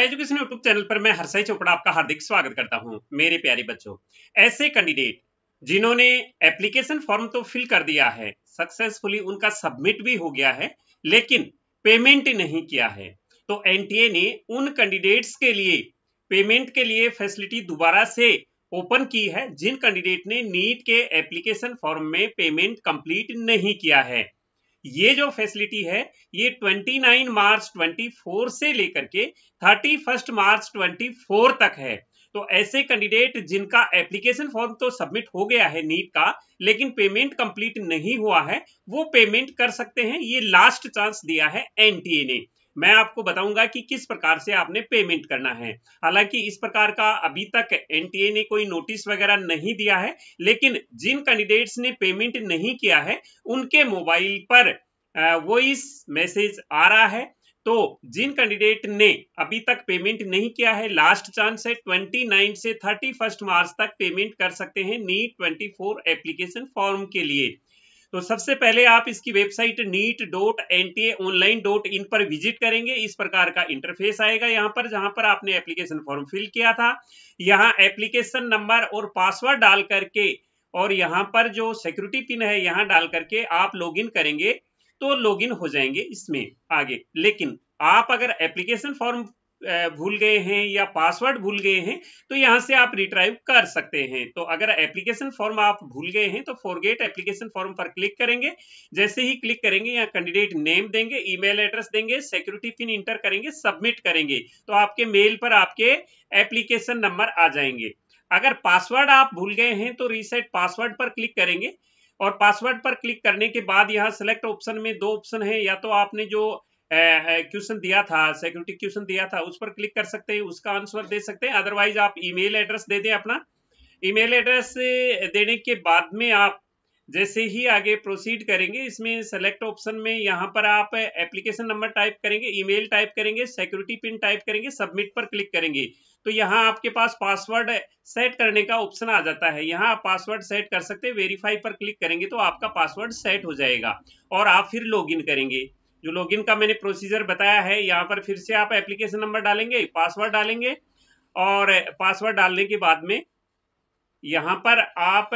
हमारे education YouTube channel पर मैं हरसाई चोपड़ा आपका हार्दिक स्वागत करता हूं मेरे प्यारे बच्चों ऐसे कैंडिडेट जिन्होंने एप्लीकेशन फॉर्म तो फिल कर दिया है सक्सेसफुली उनका सबमिट भी हो गया है लेकिन पेमेंट नहीं किया है तो एनटीए ने उन कैंडिडेट्स के लिए पेमेंट के लिए फैसिलिटी दोबारा से ओपन की है जिन कैंडिडेट ने नीट के एप्लीकेशन फॉर्म में पेमेंट कंप्लीट नहीं किया है ये जो फैसिलिटी है ये 29 मार्च 24 से लेकर के 31 मार्च 24 तक है तो ऐसे कैंडिडेट जिनका एप्लीकेशन फॉर्म तो सबमिट हो गया है नीट का लेकिन पेमेंट कंप्लीट नहीं हुआ है वो पेमेंट कर सकते हैं ये लास्ट चांस दिया है एनटीए ने मैं आपको बताऊंगा कि किस प्रकार से आपने पेमेंट करना है हालांकि इस प्रकार का अभी तक एनटीए ने कोई नोटिस वगैरह नहीं दिया है लेकिन जिन कैंडिडेट्स ने पेमेंट नहीं किया है उनके मोबाइल पर वॉइस मैसेज आ रहा है तो जिन कैंडिडेट ने अभी तक पेमेंट नहीं किया है लास्ट चांस है 29 से 31 मार्च तक पेमेंट कर सकते हैं नीट 24 एप्लीकेशन फॉर्म के लिए तो सबसे पहले आप इसकी website NEET dot N T A online dot in पर विजिट करेंगे इस प्रकार का इंटरफेस आएगा यहाँ पर जहां पर आपने एप्लीकेशन फॉर्म फिल किया था यहाँ एप्लीकेशन नंबर और पासवर्ड डाल करके और यहाँ पर जो सिक्योरिटी पिन है यहाँ डाल करके आप इन करेंगे तो इन हो जाएंगे इसमें आगे लेकिन आप अगर एप्लीकेशन फॉर्म भूल गए हैं या पासवर्ड भूल गए हैं तो यहाँ से आप रिट्राइव कर सकते हैं तो अगर एप्लीकेशन फॉर्म आप भूल गए हैं तो फॉरगेट एप्लीकेशन फॉर्म पर क्लिक करेंगे जैसे ही क्लिक करेंगे यहाँ कैंडिडेट नेम देंगे ईमेल एड्रेस देंगे सिक्योरिटी पिन इंटर करेंगे सबमिट करेंगे तो आपके मेल पर आपके एप्लीकेशन नंबर आ जाएंगे अगर पासवर्ड आप भूल गए हैं तो रीसेट पासवर्ड पर क्लिक करेंगे और पासवर्ड पर क्लिक करने के बाद यहाँ सेलेक्ट ऑप्शन में दो ऑप्शन है या तो आपने जो क्वेश्चन दिया था सिक्योरिटी क्वेश्चन दिया था उस पर क्लिक कर सकते हैं उसका आंसर दे सकते हैं अदरवाइज आप ईमेल एड्रेस दे दें अपना ईमेल एड्रेस देने के बाद में आप जैसे ही आगे प्रोसीड करेंगे इसमें सेलेक्ट ऑप्शन में यहाँ पर आप एप्लीकेशन नंबर टाइप करेंगे ईमेल टाइप करेंगे सिक्योरिटी पिन टाइप करेंगे सबमिट पर क्लिक करेंगे तो यहाँ आपके पास पासवर्ड सेट करने का ऑप्शन आ जाता है यहाँ आप पासवर्ड सेट कर सकते हैं वेरीफाई पर क्लिक करेंगे तो आपका पासवर्ड सेट हो जाएगा और आप फिर लॉगिन करेंगे जो लॉगिन का मैंने प्रोसीजर बताया है यहाँ पर फिर से आप एप्लीकेशन नंबर डालेंगे पासवर्ड डालेंगे और पासवर्ड डालने के बाद में यहाँ पर आप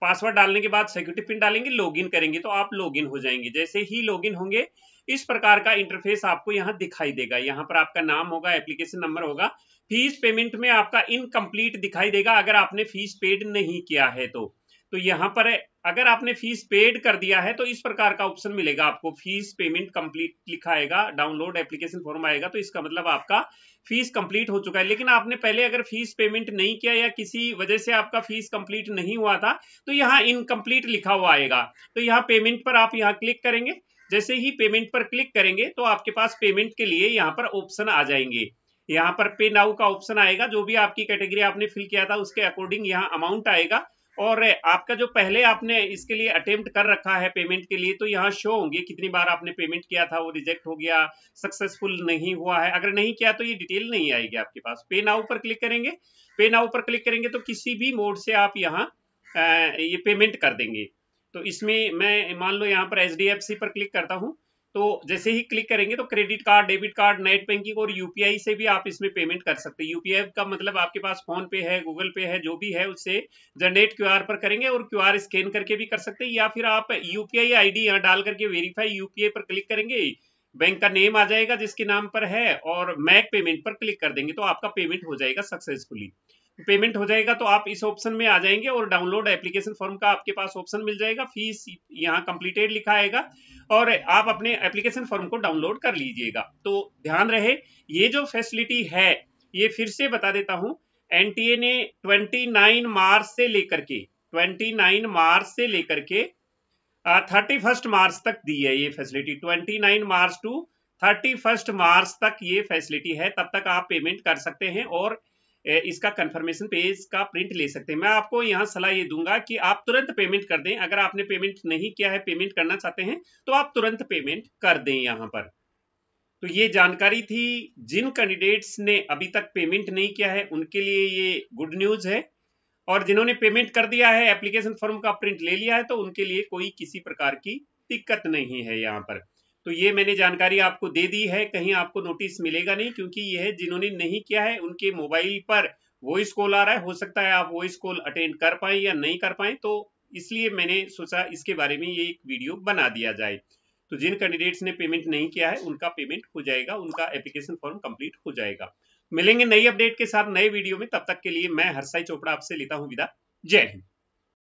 पासवर्ड डालने के बाद सिक्योरिटी पिन डालेंगे लॉगिन करेंगे तो आप लॉगिन हो जाएंगे जैसे ही लॉगिन होंगे इस प्रकार का इंटरफेस आपको यहाँ दिखाई देगा यहाँ पर आपका नाम होगा एप्लीकेशन नंबर होगा फीस पेमेंट में आपका इनकम्प्लीट दिखाई देगा अगर आपने फीस पेड नहीं किया है तो तो यहाँ पर अगर आपने फीस पेड कर दिया है तो इस प्रकार का ऑप्शन मिलेगा आपको फीस पेमेंट कंप्लीट लिखा आएगा डाउनलोड एप्लीकेशन फॉर्म आएगा तो इसका मतलब आपका फीस कंप्लीट हो चुका है लेकिन आपने पहले अगर फीस पेमेंट नहीं किया या किसी वजह से आपका फीस कंप्लीट नहीं हुआ था तो यहाँ इनकम्प्लीट लिखा हुआ आएगा तो यहाँ पेमेंट पर आप यहाँ क्लिक करेंगे जैसे ही पेमेंट पर क्लिक करेंगे तो आपके पास पेमेंट के लिए यहाँ पर ऑप्शन आ जाएंगे यहाँ पर पे नाउ का ऑप्शन आएगा जो भी आपकी कैटेगरी आपने फिल किया था उसके अकॉर्डिंग यहाँ अमाउंट आएगा और आपका जो पहले आपने इसके लिए अटेम्प्ट कर रखा है पेमेंट के लिए तो यहाँ शो होंगे कितनी बार आपने पेमेंट किया था वो रिजेक्ट हो गया सक्सेसफुल नहीं हुआ है अगर नहीं किया तो ये डिटेल नहीं आएगी आपके पास पे नाउ पर क्लिक करेंगे पे नाउ पर क्लिक करेंगे तो किसी भी मोड से आप यहाँ ये पेमेंट कर देंगे तो इसमें मैं मान लो यहाँ पर एच पर क्लिक करता हूँ तो जैसे ही क्लिक करेंगे तो credit card debit card net banking और यूपीआई से भी आप इसमें पेमेंट कर सकते हैं यूपीआई का मतलब आपके पास फोन पे है गूगल पे है जो भी है उससे जनरेट क्यूआर पर करेंगे और क्यूआर स्कैन करके भी कर सकते हैं या फिर आप यूपीआई आईडी यहाँ डाल करके वेरीफाई यूपीआई पर क्लिक करेंगे बैंक का नेम आ जाएगा जिसके नाम पर है और मैक पेमेंट पर क्लिक कर देंगे तो आपका पेमेंट हो जाएगा सक्सेसफुली पेमेंट हो जाएगा तो आप इस ऑप्शन में आ जाएंगे और डाउनलोड एप्लीकेशन फॉर्म का आपके पास ऑप्शन मिल जाएगा फीस यहाँ कंप्लीटेड लिखा आएगा और आप अपने एप्लीकेशन फॉर्म को डाउनलोड कर लीजिएगा तो ध्यान रहे ये जो फैसिलिटी है ये फिर से बता देता हूँ ए ने 29 मार्च से लेकर के 29 मार्च से लेकर के थर्टी फर्स्ट मार्च तक दी है ये facility nine March to thirty first March तक ये फैसिलिटी है तब तक आप पेमेंट कर सकते हैं और इसका कंफर्मेशन पेज का प्रिंट ले सकते हैं मैं आपको यहाँ सलाह ये दूंगा कि आप तुरंत पेमेंट कर दें अगर आपने पेमेंट नहीं किया है पेमेंट करना चाहते हैं तो आप तुरंत पेमेंट कर दें यहाँ पर तो ये जानकारी थी जिन कैंडिडेट्स ने अभी तक पेमेंट नहीं किया है उनके लिए ये गुड न्यूज है और जिन्होंने पेमेंट कर दिया है एप्लीकेशन फॉर्म का प्रिंट ले लिया है तो उनके लिए कोई किसी प्रकार की दिक्कत नहीं है यहाँ पर तो ये मैंने जानकारी आपको दे दी है कहीं आपको नोटिस मिलेगा नहीं क्योंकि यह जिन्होंने नहीं किया है उनके मोबाइल पर वॉइस कॉल आ रहा है हो सकता है आप वॉइस कॉल अटेंड कर पाए या नहीं कर पाए तो इसलिए मैंने सोचा इसके बारे में ये एक वीडियो बना दिया जाए तो जिन कैंडिडेट्स ने पेमेंट नहीं किया है उनका पेमेंट हो जाएगा उनका एप्लीकेशन फॉर्म कंप्लीट हो जाएगा मिलेंगे नई अपडेट के साथ नए वीडियो में तब तक के लिए मैं हरसाई चोपड़ा आपसे लेता हूँ विदा जय हिंद